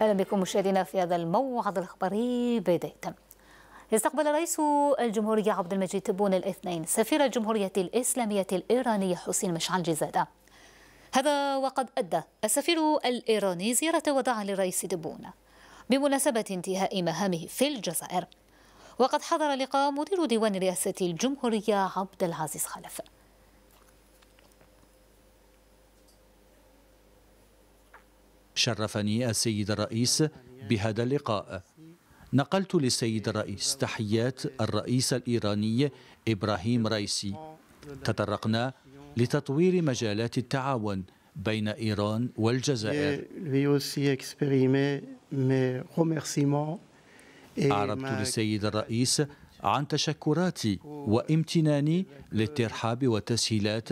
اهلا بكم مشاهدينا في هذا الموعد الاخباري بدايه استقبل رئيس الجمهورية عبد المجيد تبون الاثنين سفير الجمهورية الإسلامية الإيرانية حسين مشعل جزادة هذا وقد أدى السفير الإيراني زيارة وداع للرئيس تبون بمناسبة انتهاء مهامه في الجزائر وقد حضر لقاء مدير ديوان رئاسة الجمهورية عبد العزيز خلف شرفني السيد الرئيس بهذا اللقاء نقلت للسيد الرئيس تحيات الرئيس الإيراني إبراهيم رئيسي تطرقنا لتطوير مجالات التعاون بين إيران والجزائر أعربت للسيد الرئيس عن تشكراتي وامتناني للترحاب والتسهيلات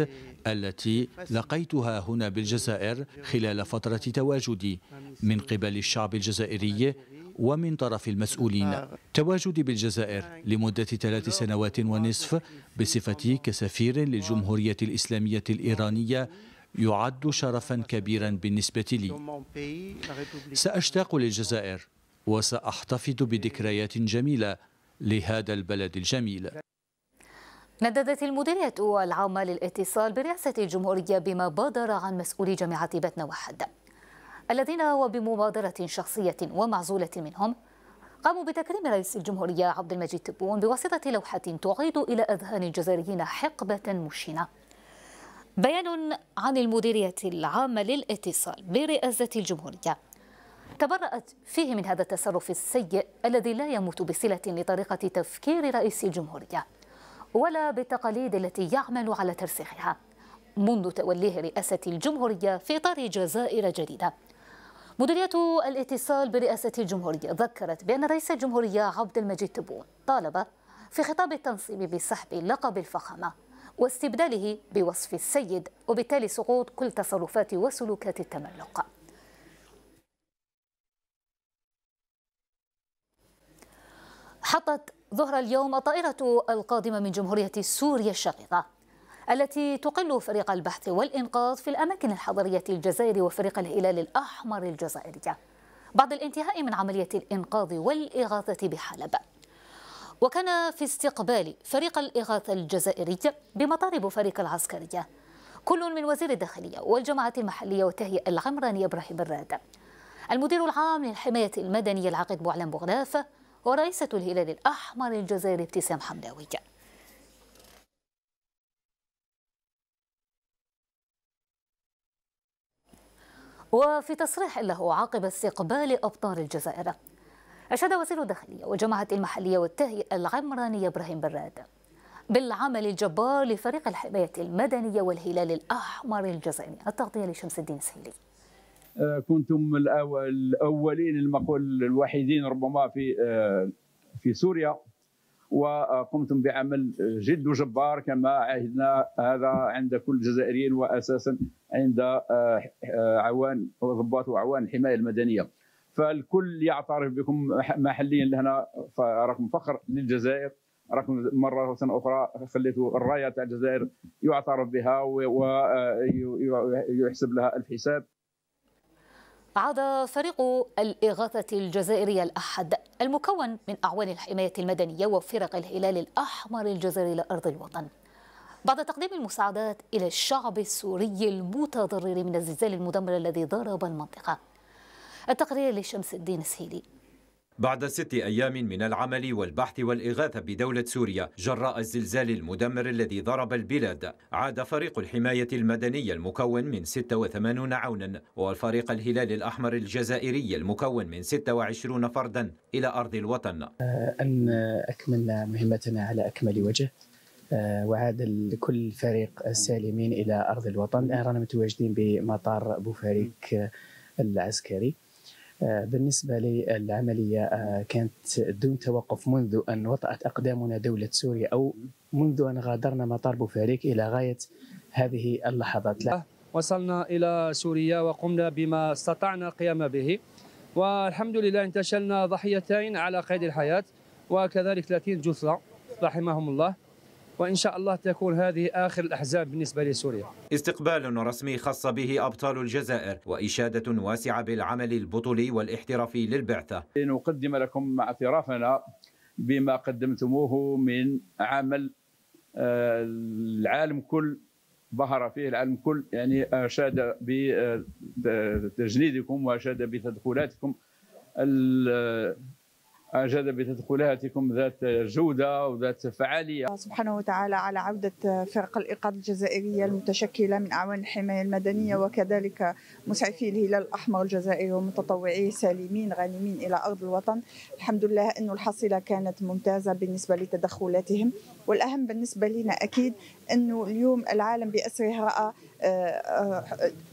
التي لقيتها هنا بالجزائر خلال فترة تواجدي من قبل الشعب الجزائري ومن طرف المسؤولين تواجدي بالجزائر لمدة ثلاث سنوات ونصف بصفتي كسفير للجمهورية الإسلامية الإيرانية يعد شرفا كبيرا بالنسبة لي سأشتاق للجزائر وسأحتفظ بذكريات جميلة لهذا البلد الجميل نددت المديرية العامة للاتصال برئاسة الجمهورية بما بادر عن مسؤولي جامعة بتنا وحد الذين وبمبادرة شخصية ومعزولة منهم قاموا بتكريم رئيس الجمهورية عبد المجيد تبون بواسطة لوحة تعيد إلى أذهان الجزائريين حقبة مشنة بيان عن المديرية العامة للاتصال برئاسة الجمهورية تبرأت فيه من هذا التصرف السيء الذي لا يموت بصلة لطريقة تفكير رئيس الجمهورية ولا بالتقاليد التي يعمل على ترسيخها منذ توليه رئاسة الجمهورية في إطار جزائر جديدة مديرية الاتصال برئاسة الجمهورية ذكرت بأن رئيس الجمهورية عبد المجيد تبون طالب في خطاب التنصيب بسحب لقب الفخامة واستبداله بوصف السيد وبالتالي سقوط كل تصرفات وسلوكات التملق حطت ظهر اليوم الطائرة القادمة من جمهورية سوريا الشقيقة التي تقل فريق البحث والإنقاذ في الأماكن الحضرية الجزائري وفريق الهلال الأحمر الجزائرية بعد الانتهاء من عملية الإنقاذ والإغاثة بحلب وكان في استقبال فريق الإغاثة الجزائري بمطار بوفريق العسكرية كل من وزير الداخلية والجماعة المحلية والتهيئة العمرانية إبراهيم الراد المدير العام للحماية المدنية العقد بوعلان بغلاف ورئيسة الهلال الأحمر الجزائري ابتسام حمداوي وفي تصريح له عقب استقبال أبطال الجزائر أشاد وزير الداخلية والجماعة المحلية والتهيئة العمرانية إبراهيم براد بالعمل الجبار لفريق الحماية المدنية والهلال الأحمر الجزائري التغطية لشمس الدين سهيلي آه، كنتم الاولين المقول الوحيدين ربما في آه، في سوريا وقمتم بعمل جد وجبار كما عهدنا هذا عند كل الجزائريين واساسا عند آه، عوان ضباط وعوان الحمايه المدنيه فالكل يعترف بكم محليا لهنا فراكم فخر للجزائر راكم مره اخرى خليتوا الرايه تاع الجزائر يعترف بها ويحسب لها الحساب عاد فريق الإغاثة الجزائرية الأحد المكون من أعوان الحماية المدنية وفرق الهلال الأحمر الجزائري لأرض الوطن بعد تقديم المساعدات إلى الشعب السوري المتضرر من الزلزال المدمر الذي ضرب المنطقة التقرير لشمس الدين السهيلي بعد ست أيام من العمل والبحث والإغاثة بدولة سوريا جراء الزلزال المدمر الذي ضرب البلاد عاد فريق الحماية المدنية المكون من 86 عونا والفريق الهلال الأحمر الجزائري المكون من 26 فردا إلى أرض الوطن أن آه، آه، أكملنا مهمتنا على أكمل وجه آه، وعاد كل فريق السالمين إلى أرض الوطن رانا متواجدين بمطار بوفاريك العسكري آه، بالنسبة للعملية آه، كانت دون توقف منذ أن وطأت أقدامنا دولة سوريا أو منذ أن غادرنا مطار بوفاريك إلى غاية هذه اللحظات وصلنا إلى سوريا وقمنا بما استطعنا القيام به والحمد لله انتشلنا ضحيتين على قيد الحياة وكذلك 30 جثة رحمهم الله وإن شاء الله تكون هذه آخر الأحزاب بالنسبة لسوريا استقبال رسمي خاص به أبطال الجزائر وإشادة واسعة بالعمل البطولي والاحترافي للبعثة لنقدم لكم اعترافنا بما قدمتموه من عمل آه، العالم كل ظهر فيه العالم كل يعني أشاد بتجنيدكم آه، وأشاد بتدخلاتكم أنجد بتدخلاتكم ذات جودة وذات فعالية سبحانه وتعالى على عودة فرق الإيقاظ الجزائرية المتشكلة من أعوان الحماية المدنية وكذلك مسعفي الهلال الأحمر الجزائري ومتطوعيه سالمين غانمين إلى أرض الوطن الحمد لله أن الحصيلة كانت ممتازة بالنسبة لتدخلاتهم والاهم بالنسبه لنا اكيد انه اليوم العالم باسره راى آه، آه،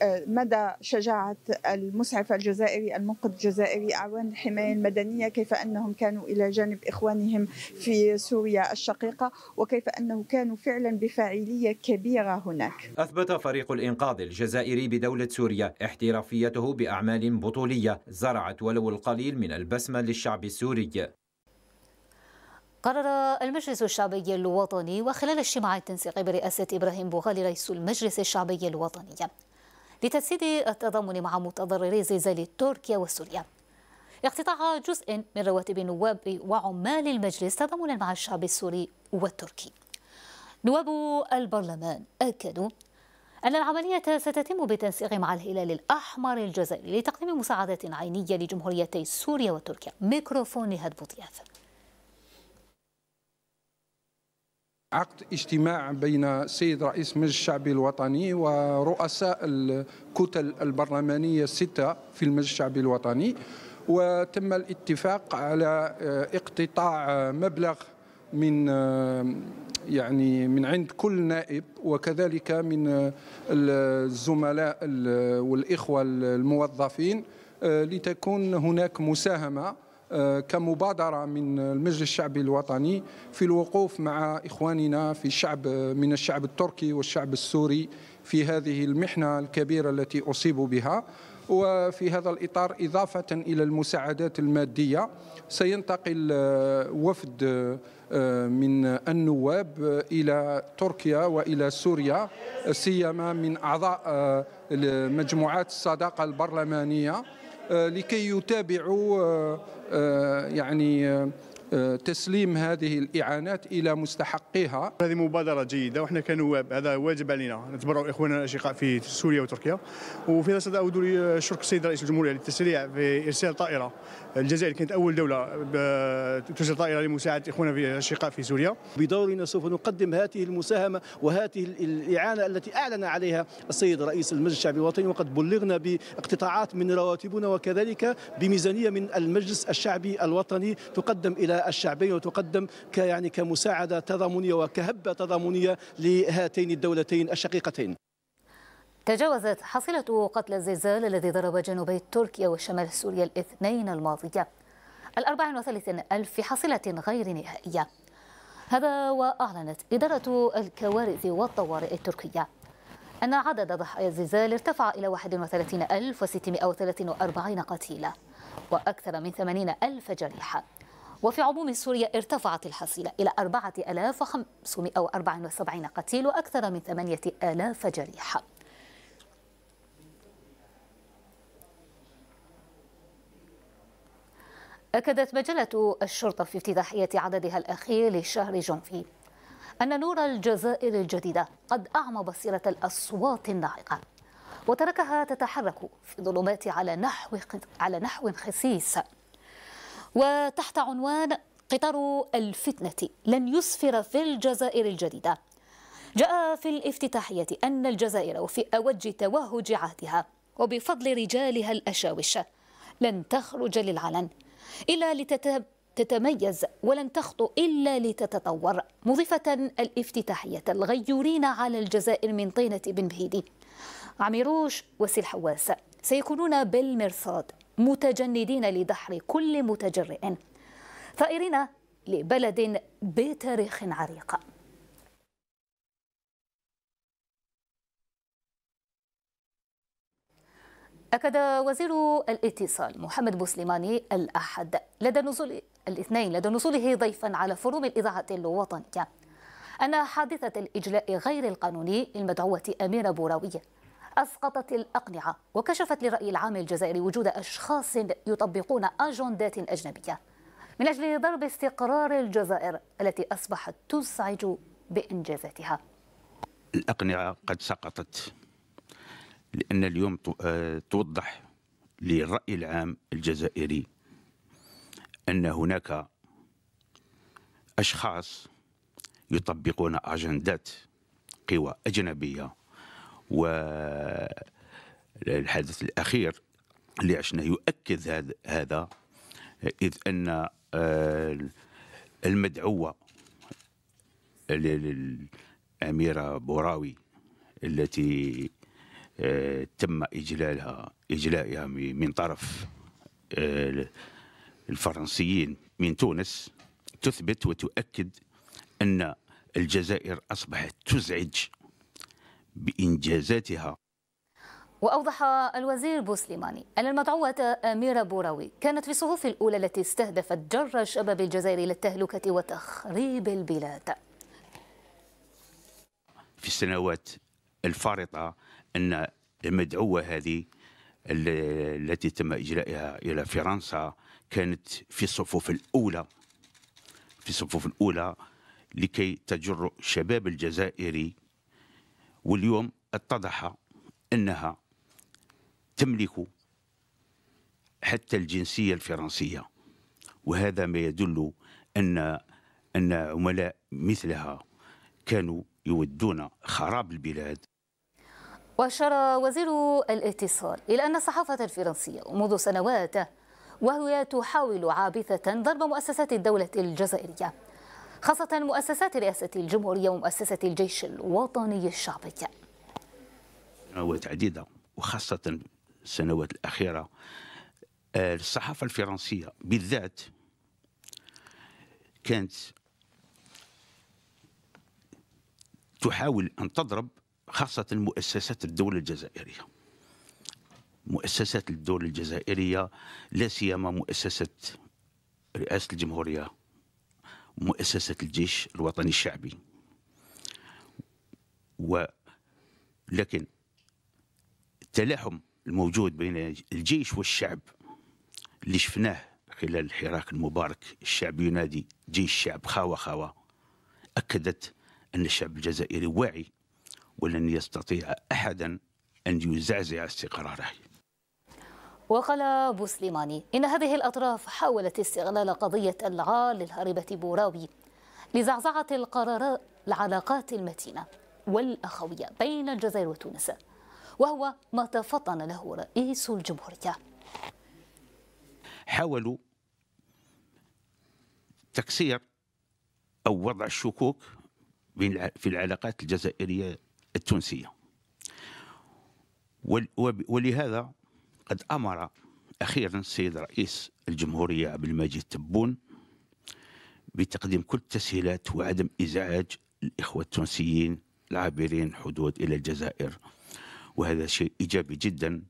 آه، مدى شجاعة المسعف الجزائري المنقذ الجزائري أعوان الحماية المدنية كيف أنهم كانوا إلى جانب إخوانهم في سوريا الشقيقة وكيف أنه كانوا فعلا بفاعلية كبيرة هناك أثبت فريق الإنقاذ الجزائري بدولة سوريا احترافيته بأعمال بطولية زرعت ولو القليل من البسمة للشعب السوري قرر المجلس الشعبي الوطني وخلال اجتماع التنسيق برئاسة إبراهيم بوغالي رئيس المجلس الشعبي الوطني لتجسيد التضامن مع متضرري زلزال تركيا وسوريا اقتطاع جزء من رواتب النواب وعمال المجلس تضامنا مع الشعب السوري والتركي نواب البرلمان أكدوا أن العملية ستتم بالتنسيق مع الهلال الأحمر الجزائري لتقديم مساعدات عينية لجمهوريتي سوريا وتركيا ميكروفون نهاد بوضياف عقد اجتماع بين السيد رئيس مجلس الشعبي الوطني ورؤساء الكتل البرلمانية الستة في المجلس الشعبي الوطني وتم الاتفاق على آه، اقتطاع آه، مبلغ من آه، يعني من عند كل نائب وكذلك من الزملاء والإخوة الموظفين لتكون هناك مساهمة آه، كمبادرة من المجلس الشعبي الوطني في الوقوف مع إخواننا في الشعب من الشعب التركي والشعب السوري في هذه المحنة الكبيرة التي أصيبوا بها وفي هذا الإطار إضافة إلى المساعدات المادية سينتقل آه، وفد آه، من النواب إلى تركيا وإلى سوريا سيما من أعضاء مجموعات الصداقة البرلمانية آه، لكي يتابعوا آه، آه، يعني آه، تسليم هذه الاعانات الى مستحقيها. هذه مبادره جيده واحنا كنواب هذا واجب علينا نتبرع اخواننا الاشقاء في سوريا وتركيا وفي هذا الصدد اود شكر السيد رئيس الجمهوريه للتسريع في ارسال طائره الجزائر كانت اول دوله آه، ترسل طائره لمساعده اخواننا في الاشقاء في سوريا. بدورنا سوف نقدم هذه المساهمه وهذه الاعانه التي اعلن عليها السيد رئيس المجلس الشعبي الوطني وقد بلغنا باقتطاعات من رواتبنا وكذلك بميزانيه من المجلس الشعبي الوطني تقدم الى الشعبين وتقدم يعني كمساعدة تضامنية وكهبة تضامنية لهاتين الدولتين الشقيقتين تجاوزت حصيلة قتل الزلزال الذي ضرب جنوبي تركيا وشمال سوريا الاثنين الماضية الأربع وثلاثين ألف في حصيلة غير نهائية هذا وأعلنت إدارة الكوارث والطوارئ التركية أن عدد ضحايا الزلزال ارتفع إلى 31643 قتيلا وأكثر من 80 ألف جريحة وفي عموم سوريا ارتفعت الحصيلة إلى 4574 قتيل وأكثر من 8000 جريح أكدت مجلة الشرطة في افتتاحية عددها الأخير لشهر جونفي أن نور الجزائر الجديدة قد أعمى بصيرة الأصوات الناعقة وتركها تتحرك في ظلمات على نحو على نحو خسيس وتحت عنوان قطار الفتنة لن يسفر في الجزائر الجديدة جاء في الافتتاحية أن الجزائر في أوج توهج عهدها وبفضل رجالها الأشاوش لن تخرج للعلن إلا لتتميز ولن تخطو إلا لتتطور مضيفة الافتتاحية الغيورين على الجزائر من طينة بن بهيدي عميروش وسي الحواس سيكونون بالمرصاد متجندين لدحر كل متجرئ ثائرين لبلد بتاريخ عريق أكد وزير الاتصال محمد بوسليماني الأحد لدى نزول الاثنين لدى نزوله ضيفا على فروم الإذاعة الوطنية أن حادثة الإجلاء غير القانوني للمدعوة أميرة بوراوية أسقطت الأقنعة وكشفت للرأي العام الجزائري وجود أشخاص يطبقون أجندات أجنبية من أجل ضرب استقرار الجزائر التي أصبحت تزعج بإنجازاتها الأقنعة قد سقطت لأن اليوم آه، توضح للرأي العام الجزائري أن هناك أشخاص يطبقون أجندات قوى أجنبية والحدث الأخير اللي عشناه يؤكد هذا إذ أن آه، المدعوة للأميرة بوراوي التي آه، تم إجلالها إجلائها من طرف آه، الفرنسيين من تونس تثبت وتؤكد أن الجزائر أصبحت تزعج بإنجازاتها وأوضح الوزير بوسليماني أن المدعوة أميرة بوراوي كانت في الصفوف الأولى التي استهدفت جر شباب الجزائر إلى التهلكة وتخريب البلاد في السنوات الفارطة أن المدعوة هذه التي تم إجلائها إلى فرنسا كانت في الصفوف الأولى في الصفوف الأولى لكي تجر شباب الجزائري واليوم اتضح انها تملك حتى الجنسيه الفرنسيه وهذا ما يدل ان ان عملاء مثلها كانوا يودون خراب البلاد وأشار وزير الاتصال إلى أن الصحافة الفرنسية منذ سنوات وهي تحاول عابثة ضرب مؤسسات الدولة الجزائرية خاصة مؤسسات رئاسة الجمهورية ومؤسسة الجيش الوطني الشعبي عديدة وخاصة السنوات الأخيرة آه، الصحافة الفرنسية بالذات كانت تحاول أن تضرب خاصة مؤسسات الدولة الجزائرية مؤسسات الدولة الجزائرية لا سيما مؤسسة رئاسة الجمهورية مؤسسة الجيش الوطني الشعبي ولكن التلاحم الموجود بين الجيش والشعب اللي شفناه خلال الحراك المبارك الشعب ينادي جيش الشعب خاوة خاوة أكدت أن الشعب الجزائري واعي ولن يستطيع أحدا أن يزعزع استقراره وقال بوسليماني إن هذه الأطراف حاولت استغلال قضية العار للهربة بوراوي لزعزعة القرارات العلاقات المتينة والأخوية بين الجزائر وتونس وهو ما تفطن له رئيس الجمهورية حاولوا تكسير أو وضع الشكوك في العلاقات الجزائرية التونسية ولهذا قد أمر أخيرا السيد رئيس الجمهورية عبد المجيد تبون بتقديم كل التسهيلات وعدم إزعاج الإخوة التونسيين العابرين حدود إلى الجزائر وهذا شيء إيجابي جدا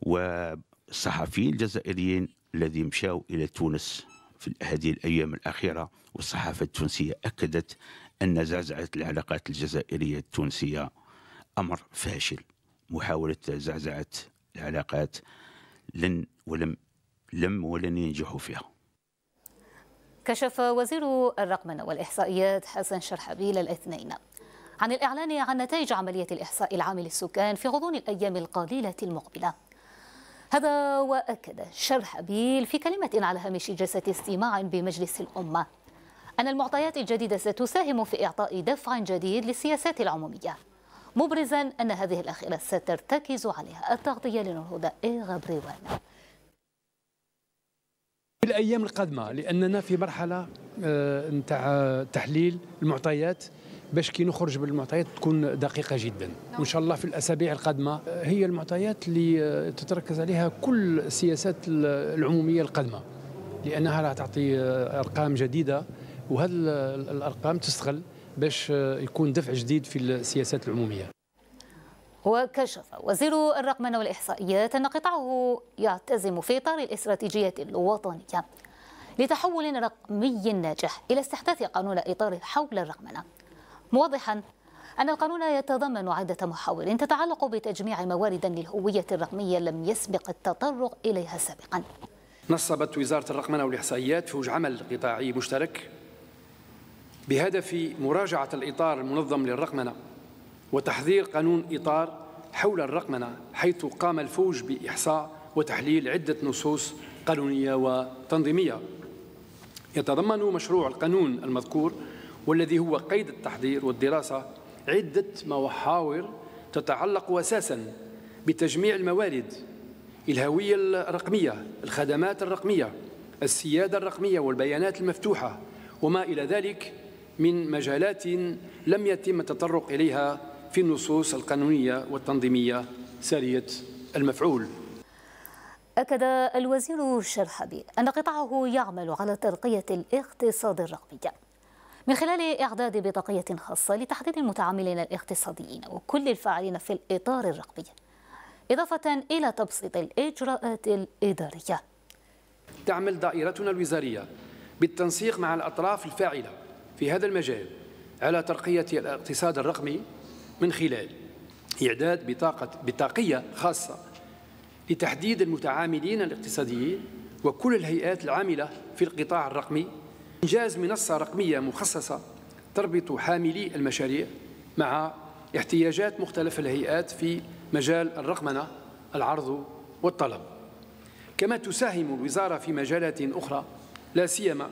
والصحفيين الجزائريين الذي مشاو إلى تونس في هذه الأيام الأخيرة والصحافة التونسية أكدت أن زعزعة العلاقات الجزائرية التونسية أمر فاشل محاولة زعزعة العلاقات لن ولم لم ولن ينجحوا فيها كشف وزير الرقمنة والإحصائيات حسن شرحبيل الاثنين عن الإعلان عن نتائج عملية الإحصاء العام للسكان في غضون الأيام القليلة المقبلة هذا وأكد شرحبيل في كلمة على هامش جلسة استماع بمجلس الأمة أن المعطيات الجديدة ستساهم في إعطاء دفع جديد للسياسات العمومية مبرزا أن هذه الأخيرة سترتكز عليها التغطية لنهضة غبريوان في الأيام القادمة لأننا في مرحلة آه، نتاع تحليل المعطيات باش كي نخرج بالمعطيات تكون دقيقة جدا وإن شاء الله في الأسابيع القادمة هي المعطيات اللي آه، تتركز عليها كل السياسات العمومية القادمة لأنها راح تعطي آه، أرقام جديدة وهذه الأرقام تستغل باش يكون دفع جديد في السياسات العموميه وكشف وزير الرقمنه والاحصائيات ان قطاعه يعتزم في اطار الاستراتيجيه الوطنيه لتحول رقمي ناجح الى استحداث قانون اطار حول الرقمنه موضحا أن القانون يتضمن عدة محاور تتعلق بتجميع موارد للهوية الرقمية لم يسبق التطرق إليها سابقا نصبت وزارة الرقمنة والإحصائيات وجه عمل قطاعي مشترك بهدف مراجعة الإطار المنظم للرقمنة وتحضير قانون إطار حول الرقمنة حيث قام الفوج بإحصاء وتحليل عدة نصوص قانونية وتنظيمية يتضمن مشروع القانون المذكور والذي هو قيد التحضير والدراسة عدة محاور تتعلق أساسا بتجميع الموارد الهوية الرقمية الخدمات الرقمية السيادة الرقمية والبيانات المفتوحة وما إلى ذلك من مجالات لم يتم التطرق إليها في النصوص القانونية والتنظيمية سارية المفعول أكد الوزير الشرحبي أن قطاعه يعمل على ترقية الاقتصاد الرقمي من خلال إعداد بطاقية خاصة لتحديد المتعاملين الاقتصاديين وكل الفاعلين في الإطار الرقمي إضافة إلى تبسيط الإجراءات الإدارية تعمل دائرتنا الوزارية بالتنسيق مع الأطراف الفاعلة في هذا المجال على ترقية الاقتصاد الرقمي من خلال إعداد بطاقة بطاقية خاصة لتحديد المتعاملين الاقتصاديين وكل الهيئات العاملة في القطاع الرقمي إنجاز منصة رقمية مخصصة تربط حاملي المشاريع مع احتياجات مختلف الهيئات في مجال الرقمنة العرض والطلب كما تساهم الوزارة في مجالات أخرى لا سيما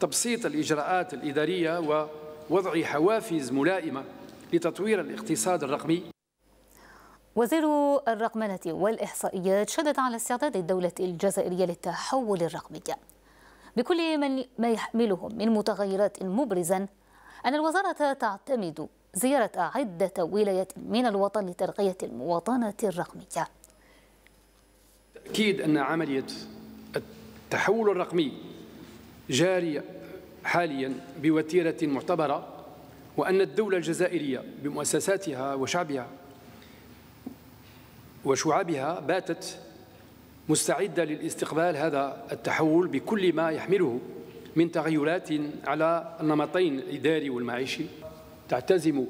تبسيط الإجراءات الإدارية ووضع حوافز ملائمة لتطوير الاقتصاد الرقمي وزير الرقمنة والإحصائيات شدد على استعداد الدولة الجزائرية للتحول الرقمي بكل من ما يحمله من متغيرات مبرزا أن الوزارة تعتمد زيارة عدة ولايات من الوطن لترقية المواطنة الرقمية تأكيد أن عملية التحول الرقمي جارية حاليا بوتيرة معتبرة وأن الدولة الجزائرية بمؤسساتها وشعبها وشعابها باتت مستعدة للاستقبال هذا التحول بكل ما يحمله من تغيرات على النمطين الإداري والمعيشي تعتزم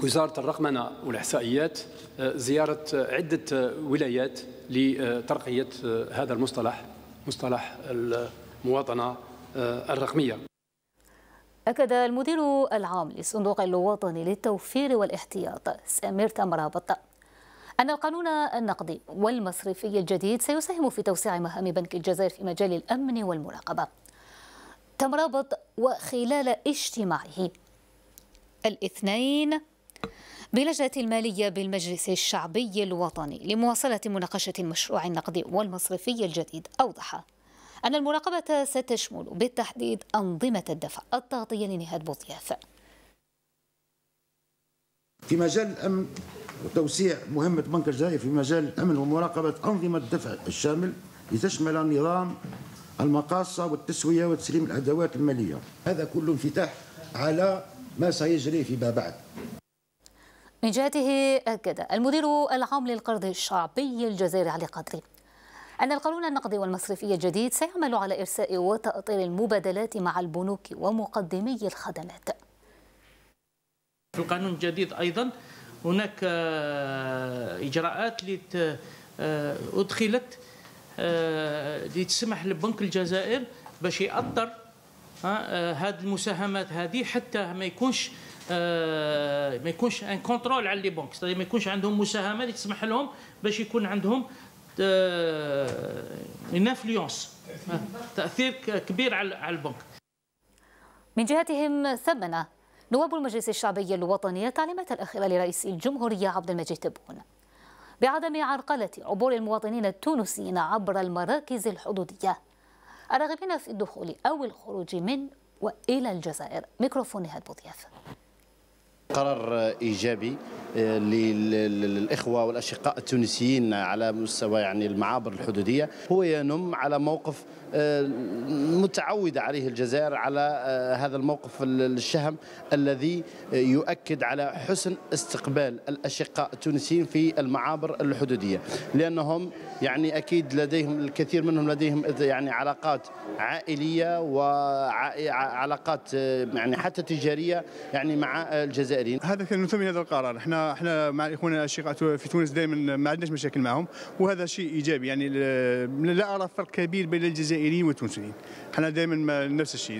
وزارة الرقمنة والإحصائيات آه، زيارة آه، عدة آه، ولايات لترقية هذا المصطلح مصطلح المواطنة آه، الرقمية أكد المدير العام للصندوق الوطني للتوفير والاحتياط سمير تمرابط أن القانون النقدي والمصرفي الجديد سيساهم في توسيع مهام بنك الجزائر في مجال الأمن والمراقبة تمرابط وخلال اجتماعه الاثنين بلجنة المالية بالمجلس الشعبي الوطني لمواصلة مناقشة المشروع النقدي والمصرفي الجديد أوضح أن المراقبة ستشمل بالتحديد أنظمة الدفع التغطية لنهاد بوضياف في مجال الأمن وتوسيع مهمة بنك الجزائر في مجال الأمن ومراقبة أنظمة الدفع الشامل لتشمل نظام المقاصة والتسوية وتسليم الأدوات المالية هذا كله انفتاح على ما سيجري فيما بعد من جهته أكد المدير العام للقرض الشعبي الجزائري علي قدري أن القانون النقدي والمصرفي الجديد سيعمل على إرساء وتأطير المبادلات مع البنوك ومقدمي الخدمات في القانون الجديد أيضا هناك آه، إجراءات آه، أدخلت آه، لتسمح لبنك الجزائر باش يأطر هذه المساهمات هذه حتى ما يكونش ما يكونش ان كونترول على لي بنك ما يكونش عندهم مساهمه اللي تسمح لهم باش يكون عندهم ان آه، انفلونس تاثير كبير على البنك من جهتهم ثمن نواب المجلس الشعبي الوطني التعليمات الأخيرة لرئيس الجمهورية عبد المجيد تبون بعدم عرقلة عبور المواطنين التونسيين عبر المراكز الحدودية الراغبين في الدخول أو الخروج من وإلى الجزائر ميكروفون هاد بوضياف قرار ايجابي آه، للاخوه والاشقاء التونسيين على مستوى يعني المعابر الحدوديه هو ينم على موقف آه، متعودة عليه الجزائر على آه، هذا الموقف الشهم الذي يؤكد على حسن استقبال الأشقاء التونسيين في المعابر الحدودية لأنهم يعني أكيد لديهم الكثير منهم لديهم يعني علاقات عائلية وعلاقات آه، يعني حتى تجارية يعني مع الجزائريين هذا كان نثمن هذا القرار احنا احنا مع اخواننا الاشقاء في تونس دائما ما عندناش مشاكل معهم وهذا شيء ايجابي يعني لا ارى فرق كبير بين الجزائر الجزائريين والتونسيين احنا دائما نفس الشيء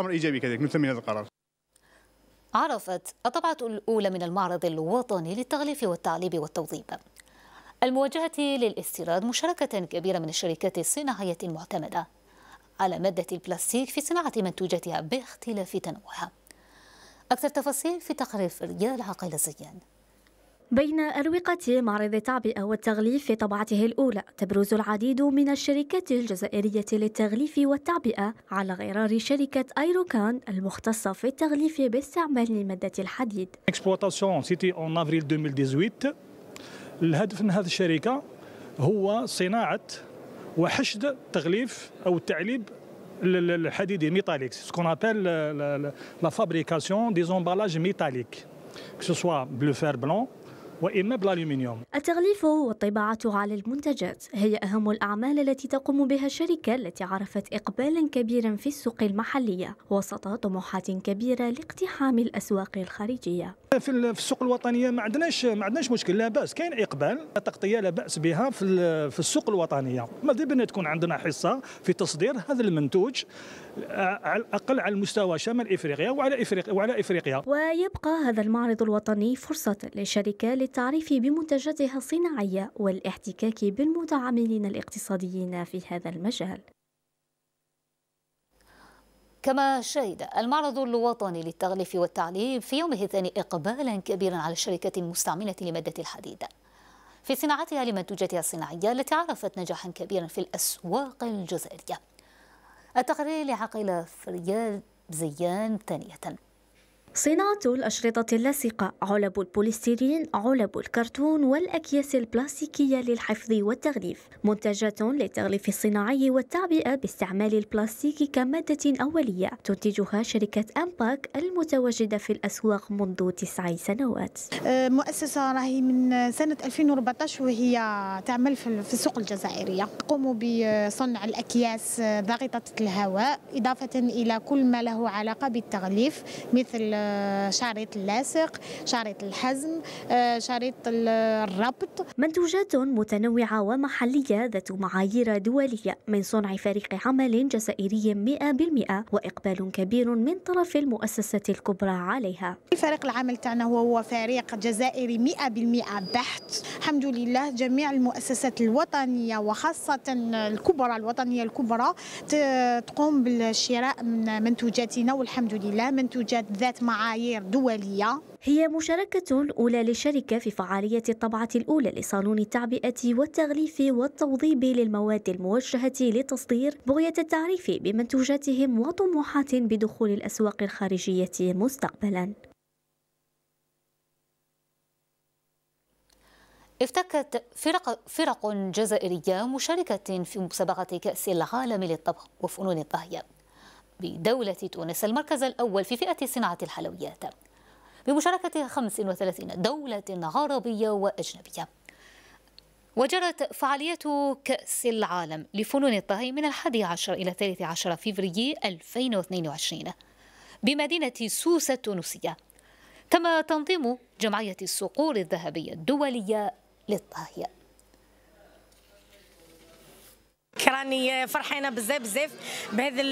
امر ايجابي كذلك نثمن هذا القرار عرفت الطبعة الأولى من المعرض الوطني للتغليف والتعليب والتوظيف المواجهة للاستيراد مشاركة كبيرة من الشركات الصناعية المعتمدة على مادة البلاستيك في صناعة منتوجاتها باختلاف تنوعها أكثر تفاصيل في تقرير ريال عقيل الزيان بين أروقة معرض التعبئة والتغليف في طبعته الأولى تبرز العديد من الشركات الجزائرية للتغليف والتعبئة على غرار شركة أيروكان المختصة في التغليف باستعمال مادة الحديد سيتي اون افريل 2018 الهدف من هذه الشركة هو صناعة وحشد تغليف أو التعليب الحديدي ميتاليك سكون ابل لا فابريكاسيون دي زومبالاج ميتاليك que ce soit بلون وإما بالألومنيوم التغليف والطباعة على المنتجات هي أهم الأعمال التي تقوم بها الشركة التي عرفت إقبالا كبيرا في السوق المحلية وسط طموحات كبيرة لاقتحام الأسواق الخارجية في السوق الوطنية ما عندناش ما عندناش مشكل لا بأس كاين إقبال التغطية لا بأس بها في في السوق الوطنية ما تكون عندنا حصة في تصدير هذا المنتوج على الاقل على المستوى شمال افريقيا وعلى افريقيا وعلى افريقيا ويبقى هذا المعرض الوطني فرصه للشركه للتعريف بمنتجاتها الصناعيه والاحتكاك بالمتعاملين الاقتصاديين في هذا المجال كما شهد المعرض الوطني للتغليف والتعليم في يومه الثاني إقبالا كبيرا على الشركات المستعملة لمادة الحديد في صناعتها لمنتوجاتها الصناعية التي عرفت نجاحا كبيرا في الأسواق الجزائرية التقرير لعقيلة فريال زيان ثانية صناعة الأشرطة اللاصقة علب البوليستيرين علب الكرتون والأكياس البلاستيكية للحفظ والتغليف منتجات للتغليف الصناعي والتعبئة باستعمال البلاستيك كمادة أولية تنتجها شركة أمباك المتواجدة في الأسواق منذ تسع سنوات أه، مؤسسة راهي من سنة 2014 وهي تعمل في السوق الجزائرية تقوم بصنع الأكياس ضاغطة الهواء إضافة إلى كل ما له علاقة بالتغليف مثل شريط اللاصق شريط الحزم آه، شريط الربط منتوجات متنوعة ومحلية ذات معايير دولية من صنع فريق عمل جزائري 100% وإقبال كبير من طرف المؤسسة الكبرى عليها فريق العمل تاعنا هو فريق جزائري 100% بحت الحمد لله جميع المؤسسات الوطنية وخاصة الكبرى الوطنية الكبرى تقوم بالشراء من منتوجاتنا والحمد لله منتوجات ذات معايير دولية هي مشاركة أولى للشركة في فعالية الطبعة الأولى لصالون التعبئة والتغليف والتوظيب للمواد الموجهة لتصدير بغية التعريف بمنتوجاتهم وطموحات بدخول الأسواق الخارجية مستقبلاً افتكت فرق, فرق جزائرية مشاركة في مسابقة كأس العالم للطبخ وفنون الطهي بدولة تونس المركز الأول في فئة صناعة الحلويات بمشاركة 35 دولة عربية وأجنبية وجرت فعاليات كأس العالم لفنون الطهي من 11 إلى 13 فبراير 2022 بمدينة سوسة التونسية تم تنظيم جمعية الصقور الذهبية الدولية للطهي راني فرحانه بزاف بزاف بهذا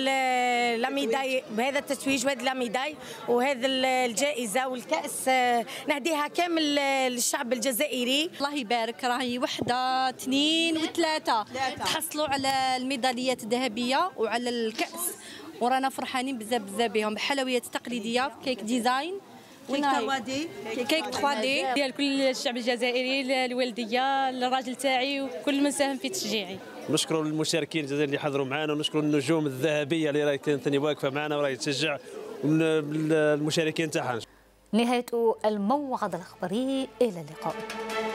لاميداي بهذا التتويج وهذا لاميداي وهذا الجائزه والكاس آه، نهديها كامل للشعب الجزائري الله يبارك راهي وحده اثنين وثلاثه تحصلوا على الميداليات الذهبيه وعلى الكاس ورانا فرحانين بزاف بزاف بهم بحلويات تقليديه كيك ديزاين كيك 3 دي كيك 3 دي ديال كل الشعب الجزائري الوالديه الراجل تاعي وكل من ساهم في تشجيعي نشكر المشاركين الجزائريين اللي حضروا معنا ونشكر النجوم الذهبيه اللي راهي تنتني واقفه معنا وراهي تشجع المشاركين تاعها نهايه الموعد الخبري الى اللقاء